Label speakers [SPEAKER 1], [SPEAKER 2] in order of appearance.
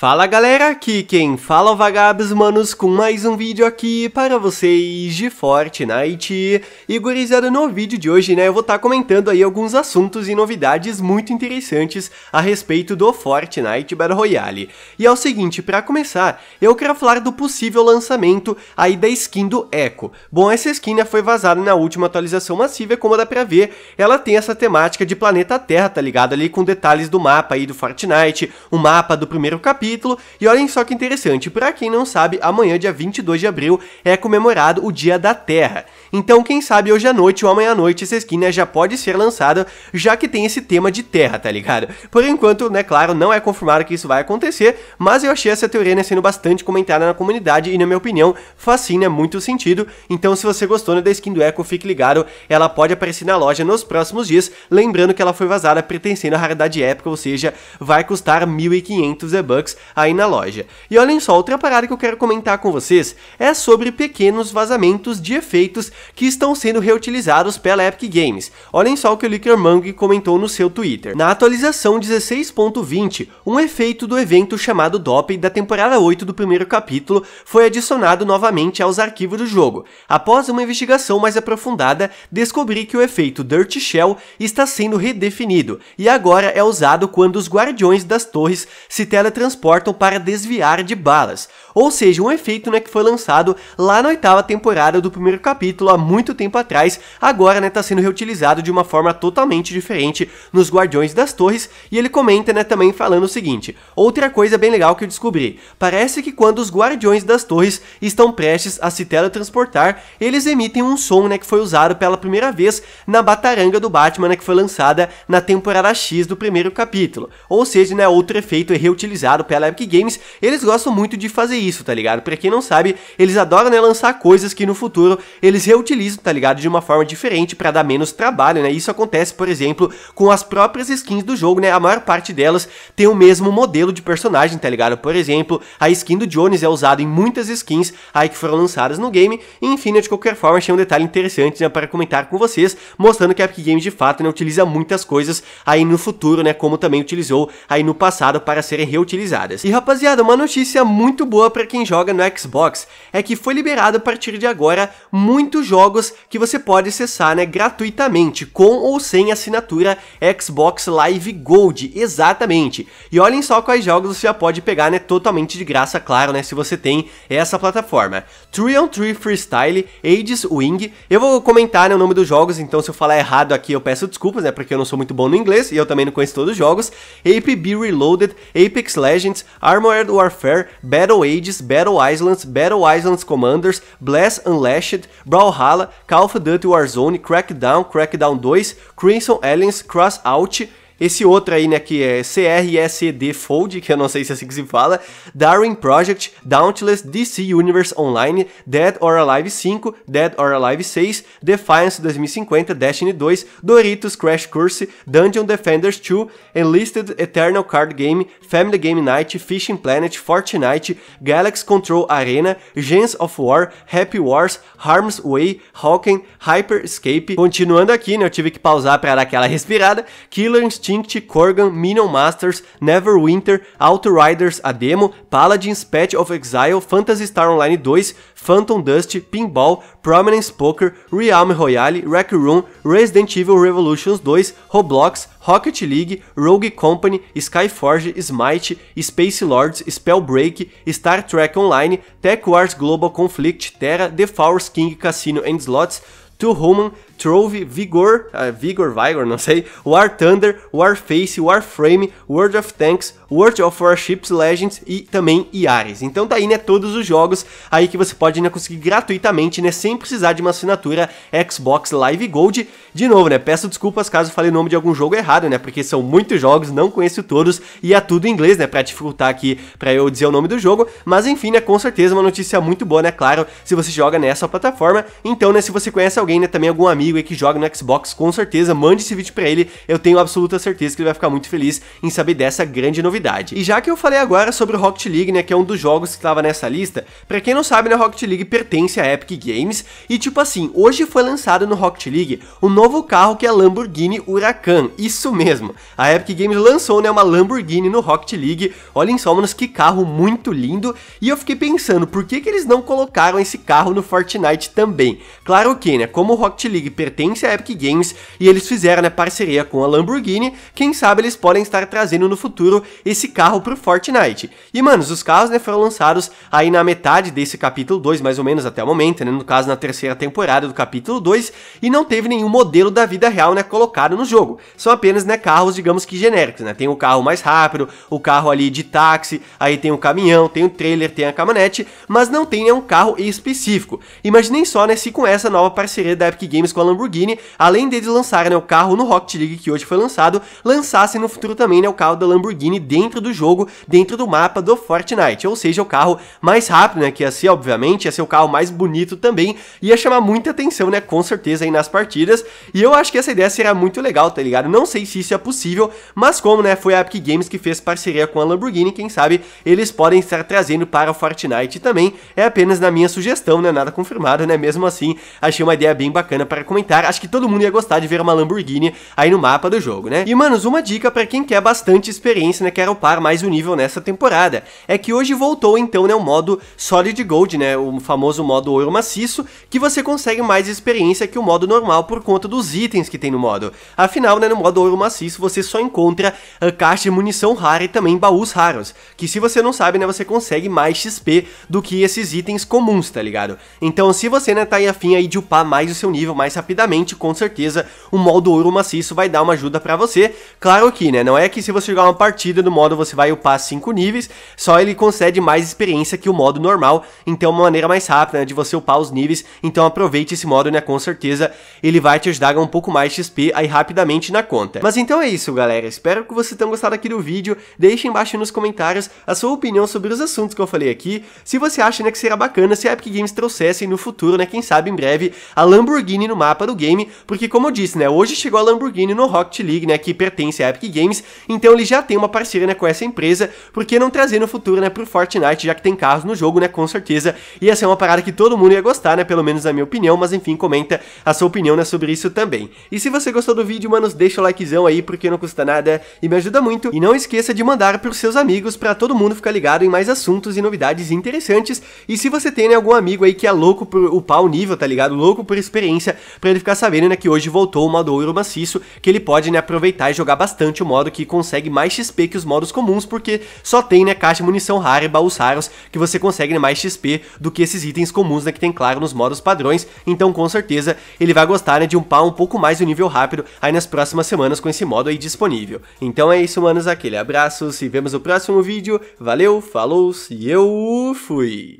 [SPEAKER 1] Fala galera, aqui quem fala é o Vagabos Manos com mais um vídeo aqui para vocês de Fortnite. E gurizada, no vídeo de hoje, né, eu vou estar tá comentando aí alguns assuntos e novidades muito interessantes a respeito do Fortnite Battle Royale. E é o seguinte, para começar, eu quero falar do possível lançamento aí da skin do Echo. Bom, essa skin né, foi vazada na última atualização massiva e como dá pra ver, ela tem essa temática de planeta Terra, tá ligado? Ali com detalhes do mapa aí do Fortnite, o mapa do primeiro capítulo, capítulo. E olhem só que interessante, para quem não sabe, amanhã, dia 22 de abril, é comemorado o Dia da Terra. Então, quem sabe hoje à noite ou amanhã à noite essa skin né, já pode ser lançada, já que tem esse tema de terra, tá ligado? Por enquanto, né, claro, não é confirmado que isso vai acontecer, mas eu achei essa teoria né, sendo bastante comentada na comunidade e, na minha opinião, fascina muito sentido. Então, se você gostou né, da skin do Echo, fique ligado, ela pode aparecer na loja nos próximos dias, lembrando que ela foi vazada pertencendo à raridade épica, ou seja, vai custar 1.500 e-bucks, aí na loja. E olhem só, outra parada que eu quero comentar com vocês é sobre pequenos vazamentos de efeitos que estão sendo reutilizados pela Epic Games. Olhem só o que o Licker Mang comentou no seu Twitter. Na atualização 16.20, um efeito do evento chamado Dope da temporada 8 do primeiro capítulo foi adicionado novamente aos arquivos do jogo. Após uma investigação mais aprofundada, descobri que o efeito Dirt Shell está sendo redefinido e agora é usado quando os guardiões das torres se teletransportam teleportam para desviar de balas, ou seja, um efeito né, que foi lançado lá na oitava temporada do primeiro capítulo, há muito tempo atrás, agora está né, tá sendo reutilizado de uma forma totalmente diferente nos Guardiões das Torres, e ele comenta né, também falando o seguinte, outra coisa bem legal que eu descobri, parece que quando os Guardiões das Torres estão prestes a se teletransportar, eles emitem um som né, que foi usado pela primeira vez na Bataranga do Batman, né, que foi lançada na temporada X do primeiro capítulo, ou seja, né, outro efeito é reutilizado pela pela Epic Games, eles gostam muito de fazer isso, tá ligado? Pra quem não sabe, eles adoram né, lançar coisas que no futuro eles reutilizam, tá ligado? De uma forma diferente para dar menos trabalho, né? Isso acontece, por exemplo, com as próprias skins do jogo, né? A maior parte delas tem o mesmo modelo de personagem, tá ligado? Por exemplo, a skin do Jones é usada em muitas skins aí que foram lançadas no game, e, enfim, né, de qualquer forma, achei um detalhe interessante né, para comentar com vocês, mostrando que a Epic Games de fato né, utiliza muitas coisas aí no futuro, né? Como também utilizou aí no passado para serem reutilizadas temporadas. E rapaziada, uma notícia muito boa para quem joga no Xbox é que foi liberado a partir de agora muitos jogos que você pode acessar né, gratuitamente, com ou sem assinatura Xbox Live Gold, exatamente. E olhem só quais jogos você já pode pegar né, totalmente de graça, claro, né, se você tem essa plataforma. 3 on 3 Freestyle, Aegis Wing, eu vou comentar né, o nome dos jogos, então se eu falar errado aqui eu peço desculpas, né, porque eu não sou muito bom no inglês e eu também não conheço todos os jogos. Ape Be Reloaded, Apex Legends, Legends, Armored Warfare, Battle Ages, Battle Islands, Battle Islands Commanders, Blast Unleashed, Brawlhalla, Call of Duty Warzone, Crackdown, Crackdown 2, Crimson Aliens, Crossout, esse outro aí, né, que é CRSD Fold, que eu não sei se é assim que se fala, Darwin Project, Dauntless, DC Universe Online, Dead or Alive 5, Dead or Alive 6, Defiance 2050, Destiny 2, Doritos Crash Course, Dungeon Defenders 2, Enlisted Eternal Card Game, Family Game Night, Fishing Planet, Fortnite, Galaxy Control Arena, Gens of War, Happy Wars, Harm's Way, Hawken, Hyper Escape. Continuando aqui, né, eu tive que pausar para dar aquela respirada, Killer's Extinct, Korgan, Minion Masters, Neverwinter, Outriders, a demo, Paladins, Patch of Exile, Phantasy Star Online 2, Phantom Dust, Pinball, Prominence Poker, Realm Royale, Rec Room, Resident Evil Revolutions 2, Roblox, Rocket League, Rogue Company, Skyforge, Smite, Space Lords, Spellbreak, Star Trek Online, Tech Wars Global Conflict, Terra, The Force King Casino and Slots, To Human, Trove, Vigor, uh, Vigor, Vigor, não sei, War Thunder, Warface, Warframe, World of Tanks, World of Warships Legends e também Iares. Então tá aí, né, todos os jogos aí que você pode né, conseguir gratuitamente, né, sem precisar de uma assinatura Xbox Live Gold. De novo, né, peço desculpas caso falei o nome de algum jogo errado, né, porque são muitos jogos, não conheço todos e é tudo em inglês, né, pra dificultar aqui pra eu dizer o nome do jogo, mas enfim, né, com certeza uma notícia muito boa, né, claro, se você joga nessa plataforma. Então, né, se você conhece alguém, né, também algum amigo amigo aí que joga no Xbox, com certeza, mande esse vídeo para ele, eu tenho absoluta certeza que ele vai ficar muito feliz em saber dessa grande novidade. E já que eu falei agora sobre o Rocket League, né, que é um dos jogos que estava nessa lista, para quem não sabe, né, Rocket League pertence à Epic Games, e tipo assim, hoje foi lançado no Rocket League um novo carro que é a Lamborghini Huracan, isso mesmo, a Epic Games lançou, né, uma Lamborghini no Rocket League, olhem só, manos, que carro muito lindo, e eu fiquei pensando, por que que eles não colocaram esse carro no Fortnite também? Claro que, né, como o Rocket League pertence à Epic Games e eles fizeram né, parceria com a Lamborghini. Quem sabe eles podem estar trazendo no futuro esse carro pro Fortnite. E, manos, os carros né, foram lançados aí na metade desse capítulo 2, mais ou menos até o momento, né, no caso na terceira temporada do capítulo 2, e não teve nenhum modelo da vida real né, colocado no jogo. São apenas né, carros, digamos que genéricos. Né? Tem o carro mais rápido, o carro ali de táxi, aí tem o caminhão, tem o trailer, tem a caminhonete, mas não tem nenhum carro específico. Imaginem só né, se com essa nova parceria da Epic Games com a Lamborghini, além deles lançarem né, o carro no Rocket League que hoje foi lançado, lançassem no futuro também né, o carro da Lamborghini dentro do jogo, dentro do mapa do Fortnite, ou seja, o carro mais rápido, né, que ia ser, obviamente, ia ser o carro mais bonito também, ia chamar muita atenção, né, com certeza aí nas partidas, e eu acho que essa ideia será muito legal, tá ligado? Não sei se isso é possível, mas como, né, foi a Epic Games que fez parceria com a Lamborghini, quem sabe eles podem estar trazendo para o Fortnite também, é apenas na minha sugestão, né, nada confirmado, né, mesmo assim, achei uma ideia bem bacana para começar acho que todo mundo ia gostar de ver uma Lamborghini aí no mapa do jogo, né? E, manos, uma dica para quem quer bastante experiência, né, quer upar mais o nível nessa temporada, é que hoje voltou, então, né, o modo Solid Gold, né, o famoso modo ouro maciço, que você consegue mais experiência que o modo normal por conta dos itens que tem no modo. Afinal, né, no modo ouro maciço você só encontra a ah, caixa de munição rara e também baús raros, que se você não sabe, né, você consegue mais XP do que esses itens comuns, tá ligado? Então, se você, né, tá aí afim aí de upar mais o seu nível, mais rapidamente, rapidamente, com certeza o modo ouro maciço vai dar uma ajuda para você. Claro que, né, não é que se você jogar uma partida no modo você vai upar 5 níveis, só ele concede mais experiência que o modo normal, então é uma maneira mais rápida né, de você upar os níveis, então aproveite esse modo, né, com certeza ele vai te ajudar a um pouco mais XP aí rapidamente na conta. Mas então é isso, galera, espero que vocês tenham gostado aqui do vídeo, deixe embaixo nos comentários a sua opinião sobre os assuntos que eu falei aqui, se você acha, né, que seria bacana se a Epic Games trouxesse no futuro, né, quem sabe em breve, a Lamborghini no do game, porque como eu disse, né, hoje chegou a Lamborghini no Rocket League, né, que pertence à Epic Games, então ele já tem uma parceria, né, com essa empresa, porque não trazer no futuro, né, pro Fortnite, já que tem carros no jogo, né, com certeza, ia ser é uma parada que todo mundo ia gostar, né, pelo menos na minha opinião, mas enfim, comenta a sua opinião, né, sobre isso também. E se você gostou do vídeo, manos, deixa o likezão aí, porque não custa nada e me ajuda muito, e não esqueça de mandar pros seus amigos para todo mundo ficar ligado em mais assuntos e novidades interessantes, e se você tem, né, algum amigo aí que é louco por upar o nível, tá ligado, louco por experiência, para ele ficar sabendo né, que hoje voltou o modo ouro maciço, que ele pode né, aproveitar e jogar bastante o modo que consegue mais XP que os modos comuns, porque só tem né, caixa, munição rara e baús raros que você consegue né, mais XP do que esses itens comuns né, que tem claro nos modos padrões, então com certeza ele vai gostar né, de pau um pouco mais o nível rápido aí nas próximas semanas com esse modo aí disponível. Então é isso, manos, aquele abraço, se vemos no próximo vídeo, valeu, falou e eu fui!